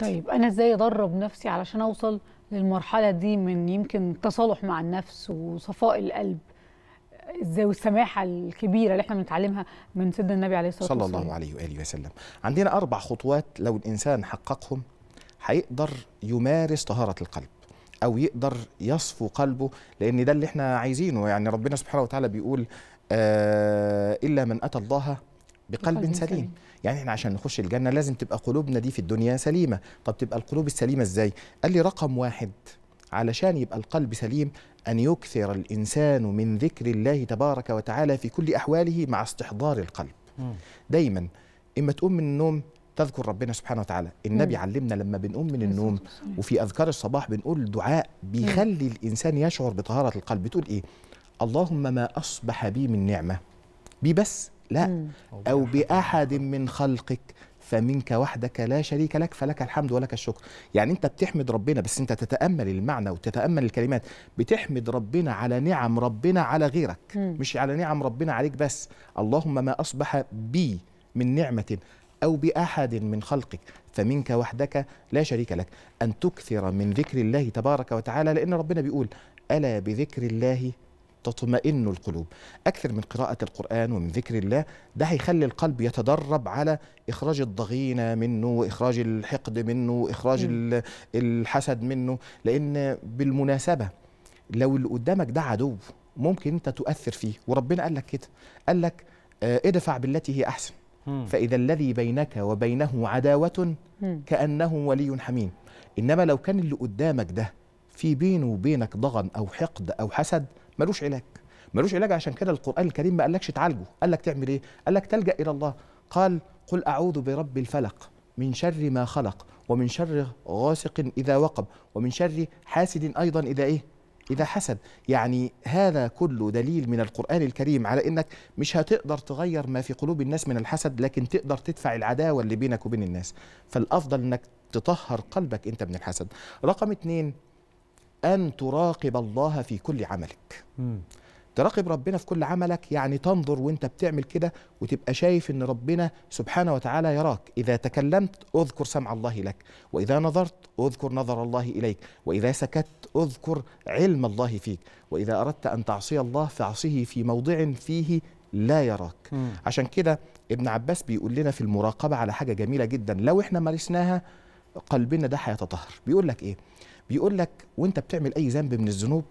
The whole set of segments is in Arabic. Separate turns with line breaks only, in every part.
طيب انا ازاي ادرب نفسي علشان اوصل للمرحله دي من يمكن التصالح مع النفس وصفاء القلب ازاي والسماحه الكبيره اللي احنا بنتعلمها من سيدنا النبي عليه الصلاه والسلام صلى الله عليه واله وسلم عندنا اربع خطوات لو الانسان حققهم هيقدر يمارس طهاره القلب او يقدر يصفو قلبه لان ده اللي احنا عايزينه يعني ربنا سبحانه وتعالى بيقول آه الا من اتى الله بقلب سليم يعني احنا عشان نخش الجنة لازم تبقى قلوبنا دي في الدنيا سليمة طب تبقى القلوب السليمة ازاي قال لي رقم واحد علشان يبقى القلب سليم أن يكثر الإنسان من ذكر الله تبارك وتعالى في كل أحواله مع استحضار القلب دايما إما تقوم من النوم تذكر ربنا سبحانه وتعالى النبي مم. علمنا لما بنقوم من النوم وفي أذكار الصباح بنقول دعاء بيخلي الإنسان يشعر بطهارة القلب بتقول إيه اللهم ما أصبح بي من نعمة بي بس لا أو بأحد من خلقك فمنك وحدك لا شريك لك فلك الحمد ولك الشكر يعني انت بتحمد ربنا بس انت تتامل المعنى وتتامل الكلمات بتحمد ربنا على نعم ربنا على غيرك مش على نعم ربنا عليك بس اللهم ما اصبح بي من نعمه او باحد من خلقك فمنك وحدك لا شريك لك ان تكثر من ذكر الله تبارك وتعالى لان ربنا بيقول الا بذكر الله تطمئن القلوب أكثر من قراءة القرآن ومن ذكر الله ده هيخلي القلب يتدرب على إخراج الضغينة منه وإخراج الحقد منه وإخراج م. الحسد منه لأن بالمناسبة لو اللي قدامك ده عدو ممكن أنت تؤثر فيه وربنا قال لك كده قال لك آه، ادفع بالتي هي أحسن فإذا الذي بينك وبينه عداوة كأنه ولي حميم إنما لو كان اللي قدامك ده في بينه وبينك ضغن او حقد او حسد ملوش علاج ملوش علاج عشان كده القران الكريم ما قالكش تعالجه قال لك تعمل ايه قال لك تلجا الى الله قال قل اعوذ برب الفلق من شر ما خلق ومن شر غاسق اذا وقب ومن شر حاسد ايضا اذا ايه إذا حسد يعني هذا كله دليل من القرآن الكريم على إنك مش هتقدر تغير ما في قلوب الناس من الحسد لكن تقدر تدفع العداوة اللي بينك وبين الناس فالأفضل إنك تطهر قلبك أنت من الحسد رقم اتنين أن تراقب الله في كل عملك تراقب ربنا في كل عملك يعني تنظر وانت بتعمل كده وتبقى شايف ان ربنا سبحانه وتعالى يراك اذا تكلمت اذكر سمع الله لك واذا نظرت اذكر نظر الله اليك واذا سكت اذكر علم الله فيك واذا اردت ان تعصي الله فاعصيه في موضع فيه لا يراك م. عشان كده ابن عباس بيقول لنا في المراقبه على حاجه جميله جدا لو احنا مارسناها قلبنا ده هيتطهر بيقول لك ايه بيقول لك وانت بتعمل اي ذنب من الذنوب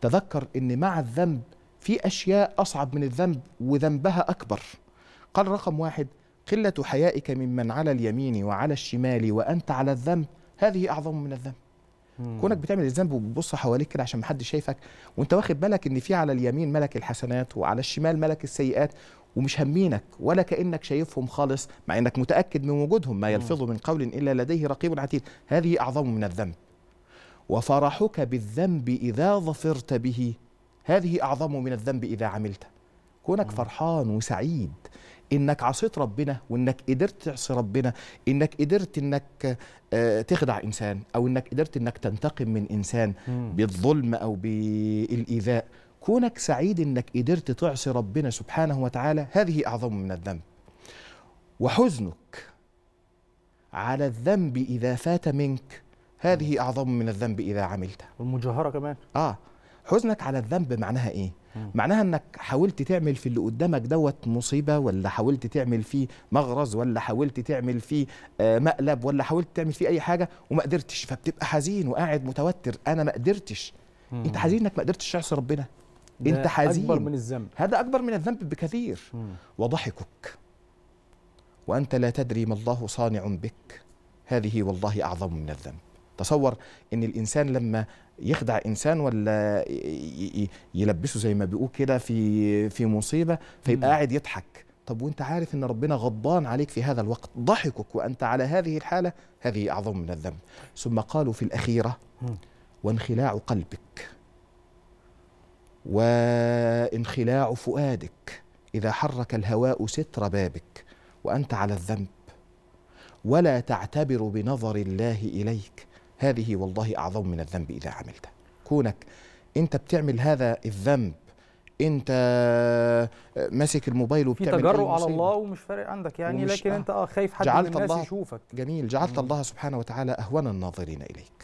تذكر ان مع الذنب في اشياء اصعب من الذنب وذنبها اكبر قال رقم واحد قله حيائك ممن على اليمين وعلى الشمال وانت على الذنب هذه اعظم من الذنب كونك بتعمل الذنب وبتبص حواليك كده عشان محدش شايفك وانت واخد بالك ان في على اليمين ملك الحسنات وعلى الشمال ملك السيئات ومش همينك ولا كانك شايفهم خالص مع انك متاكد من وجودهم ما يلفظ من قول الا لديه رقيب عتيد هذه اعظم من الذنب وفرحك بالذنب إذا ظفرت به هذه أعظم من الذنب إذا عملته كونك فرحان وسعيد انك عصيت ربنا وانك قدرت تعصي ربنا انك قدرت انك آه، تخدع انسان او انك قدرت انك تنتقم من انسان بالظلم او بالايذاء كونك سعيد انك قدرت تعصي ربنا سبحانه وتعالى هذه اعظم من الذنب وحزنك على الذنب اذا فات منك هذه اعظم من الذنب اذا عملتها والمجاهره كمان اه حزنك على الذنب معناها ايه مم. معناها انك حاولت تعمل في اللي قدامك دوت مصيبه ولا حاولت تعمل فيه مغرز ولا حاولت تعمل فيه آه مقلب ولا حاولت تعمل فيه اي حاجه وما قدرتش فبتبقى حزين وقاعد متوتر انا ما قدرتش انت حزين انك ما قدرتش تعصي ربنا
انت حزين اكبر من الذنب
هذا اكبر من الذنب بكثير مم. وضحكك وانت لا تدري ما الله صانع بك هذه والله اعظم من الذنب تصور ان الانسان لما يخدع انسان ولا يلبسه زي ما بيقول كده في في مصيبه فيبقى قاعد يضحك طب وانت عارف ان ربنا غضبان عليك في هذا الوقت ضحكك وانت على هذه الحاله هذه اعظم من الذنب ثم قالوا في الاخيره وانخلاع قلبك وانخلاع فؤادك اذا حرك الهواء ستر بابك وانت على الذنب ولا تعتبر بنظر الله اليك هذه والله أعظم من الذنب إذا عملته كونك أنت بتعمل هذا الذنب انت آه، ماسك الموبايل وبتعمل في تجرؤ على الله ومش فارق عندك يعني لكن انت اه خايف حد من الناس الله يشوفك جميل جعلت الله سبحانه وتعالى اهون الناظرين اليك